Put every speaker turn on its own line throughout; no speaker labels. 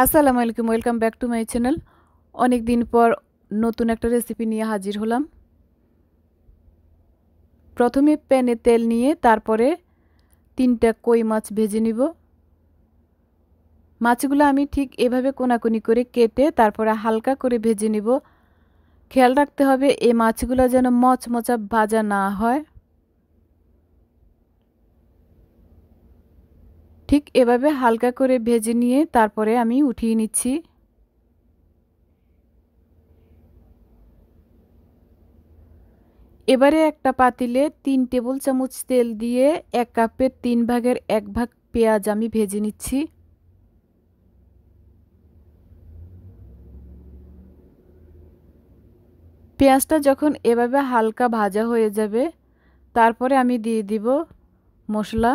আসসালামু আলাইকুম welcome back to my channel অনেক দিন পর নতুন একটা রেসিপি নিয়ে হাজির হলাম প্রথমে প্যানে তেল নিয়ে তারপরে তিনটা কই মাছ ভেজে নিব মাছগুলো আমি ঠিক এভাবে কোনাকুনি করে কেটে তারপরে হালকা করে ভেজে নিব খেয়াল রাখতে হবে এই মাছগুলো যেন মচমচা ভাজা না হয় ঠিক এভাবে হালকা করে ভেজে নিয়ে তারপরে আমি উঠিয়ে নিচ্ছি এবারে একটা পাতিলে তিন টেবিল চামচ তেল দিয়ে এক কাপের তিন ভাগের এক ভাগ পেঁয়াজ আমি ভেজে নিচ্ছি পেঁয়াজটা যখন এভাবে হালকা ভাজা হয়ে যাবে তারপরে আমি দিয়ে দিব মশলা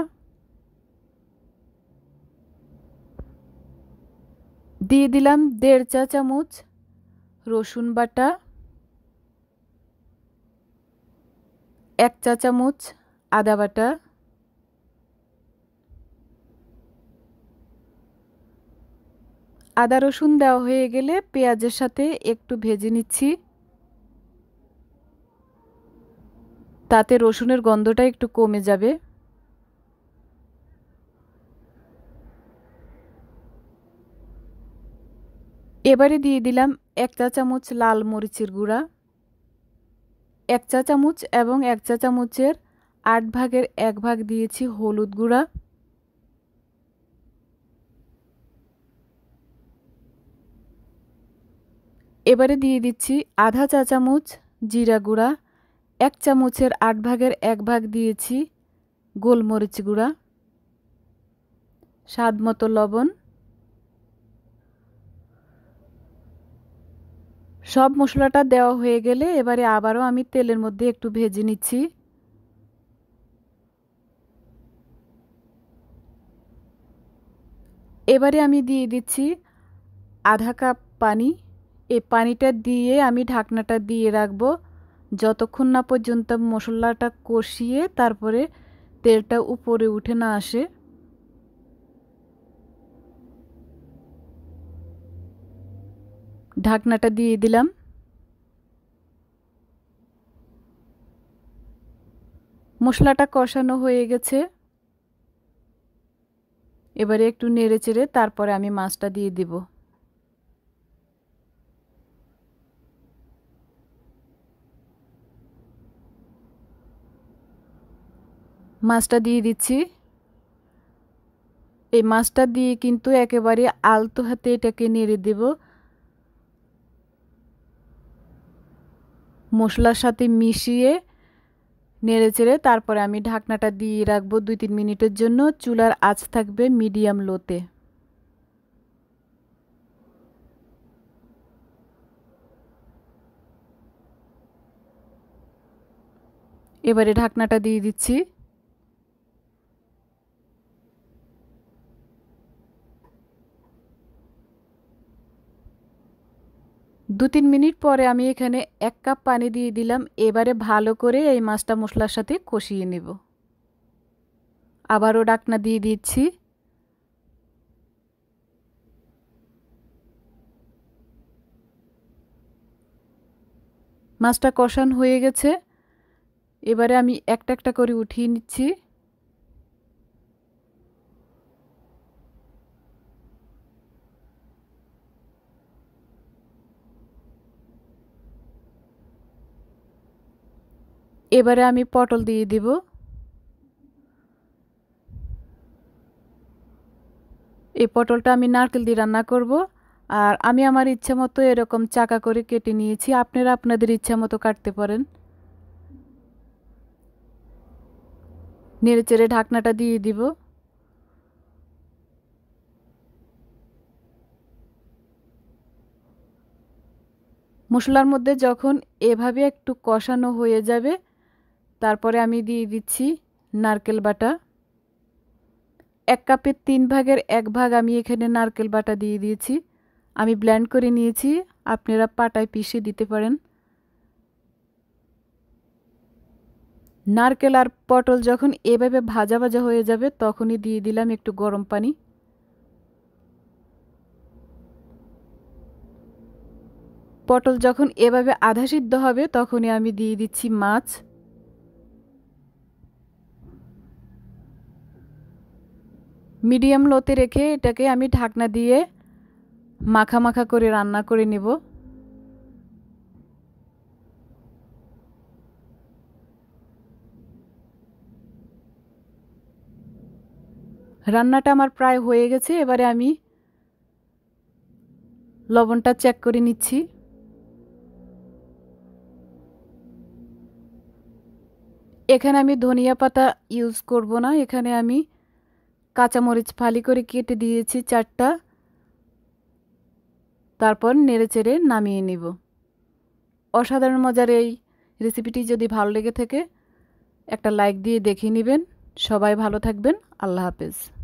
দিয়ে দিলাম দেড় চা চামচ রসুন বাটা এক চা চামচ আদা বাটা আদা রসুন দেওয়া হয়ে গেলে পেঁয়াজের সাথে একটু ভেজে নিচ্ছি তাতে রসুনের গন্ধটা একটু কমে যাবে এবারে দিয়ে দিলাম এক চা চামচ লাল মরিচের গুঁড়া এক চা চামচ এবং এক চা চামচের আট ভাগের এক ভাগ দিয়েছি হলুদ গুঁড়া এবারে দিয়ে দিচ্ছি আধা চা চামচ জিরা গুঁড়া এক চামচের আট ভাগের এক ভাগ দিয়েছি গোলমরিচ গুঁড়া স্বাদ মতো লবণ সব মশলাটা দেওয়া হয়ে গেলে এবারে আবারও আমি তেলের মধ্যে একটু ভেজে নিচ্ছি এবারে আমি দিয়ে দিচ্ছি আধা কাপ পানি এই পানিটা দিয়ে আমি ঢাকনাটা দিয়ে রাখব যতক্ষণ না পর্যন্ত মশলাটা কষিয়ে তারপরে তেলটা উপরে উঠে না আসে ঢাকনাটা দিয়ে দিলাম মশলাটা কষানো হয়ে গেছে এবারে একটু নেড়ে চেড়ে তারপরে আমি মাছটা দিয়ে দিব মাছটা দিয়ে দিচ্ছি এই মাছটা দিয়ে কিন্তু একেবারে আলতো হাতে এটাকে নেড়ে দেবো মশলার সাথে মিশিয়ে নেড়ে চেড়ে তারপরে আমি ঢাকনাটা দিয়ে রাখবো দুই তিন মিনিটের জন্য চুলার আঁচ থাকবে মিডিয়াম লোতে এবারে ঢাকনাটা দিয়ে দিচ্ছি দু তিন মিনিট পরে আমি এখানে এক কাপ পানি দিয়ে দিলাম এবারে ভালো করে এই মাছটা মশলার সাথে কষিয়ে নেব আবারও ডাকনা দিয়ে দিচ্ছি মাছটা কষান হয়ে গেছে এবারে আমি একটা একটা করে উঠিয়ে নিচ্ছি এবারে আমি পটল দিয়ে দিব এই পটলটা আমি নারকেল দিয়ে রান্না করব আর আমি আমার ইচ্ছা মতো এরকম চাকা করে কেটে নিয়েছি আপনারা আপনাদের ইচ্ছা মতো কাটতে পারেন নেড়েচেড়ে ঢাকনাটা দিয়ে দিব মশলার মধ্যে যখন এভাবে একটু কষানো হয়ে যাবে তারপরে আমি দিয়ে দিচ্ছি নারকেল বাটা এক কাপের তিন ভাগের এক ভাগ আমি এখানে নারকেল বাটা দিয়ে দিয়েছি আমি ব্ল্যান্ড করে নিয়েছি আপনারা পাটায় পিষে দিতে পারেন নারকেল আর পটল যখন এভাবে ভাজা ভাজা হয়ে যাবে তখনই দিয়ে দিলাম একটু গরম পানি পটল যখন এভাবে আধা সিদ্ধ হবে তখনই আমি দিয়ে দিচ্ছি মাছ মিডিয়াম লোতে রেখে এটাকে আমি ঢাকনা দিয়ে মাখা মাখা করে রান্না করে নেব রান্নাটা আমার প্রায় হয়ে গেছে এবারে আমি লবণটা চেক করে নিচ্ছি এখানে আমি ধনিয়া পাতা ইউজ করব না এখানে আমি কাঁচামরিচ ফালি করে কেটে দিয়েছি চারটা তারপর নেড়েচেড়ে নামিয়ে নিব অসাধারণ মজার এই রেসিপিটি যদি ভালো লেগে থাকে একটা লাইক দিয়ে দেখিয়ে নেবেন সবাই ভালো থাকবেন আল্লাহ হাফেজ